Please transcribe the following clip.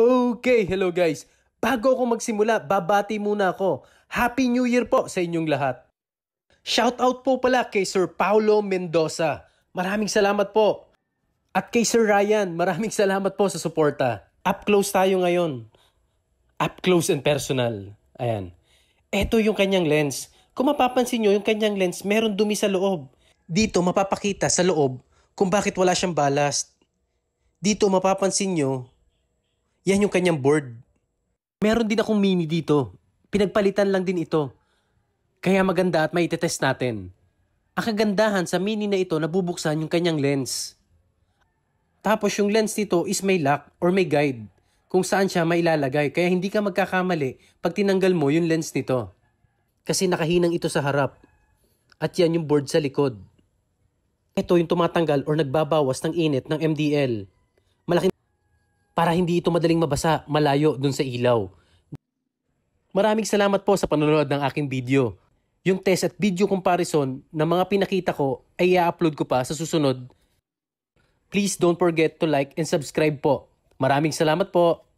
Okay, hello guys. Bago ako magsimula, babati muna ako. Happy New Year po sa inyong lahat. Shoutout po pala kay Sir Paulo Mendoza. Maraming salamat po. At kay Sir Ryan, maraming salamat po sa suporta. Up close tayo ngayon. Up close and personal. Ayan. Ito yung kanyang lens. Kung mapapansin nyo, yung kanyang lens, meron dumi sa loob. Dito, mapapakita sa loob kung bakit wala siyang ballast. Dito, mapapansin nyo, yan yung kanyang board. Meron din akong mini dito. Pinagpalitan lang din ito. Kaya maganda at maitetest natin. Ang kagandahan sa mini na ito, nabubuksan yung kanyang lens. Tapos yung lens nito is may lock or may guide kung saan siya mailalagay kaya hindi ka magkakamali pag tinanggal mo yung lens nito. Kasi nakahinang ito sa harap at yan yung board sa likod. Ito yung tumatanggal or nagbabawas ng init ng MDL para hindi ito madaling mabasa malayo dun sa ilaw. Maraming salamat po sa panonood ng aking video. Yung test at video comparison na mga pinakita ko ay i-upload ko pa sa susunod. Please don't forget to like and subscribe po. Maraming salamat po.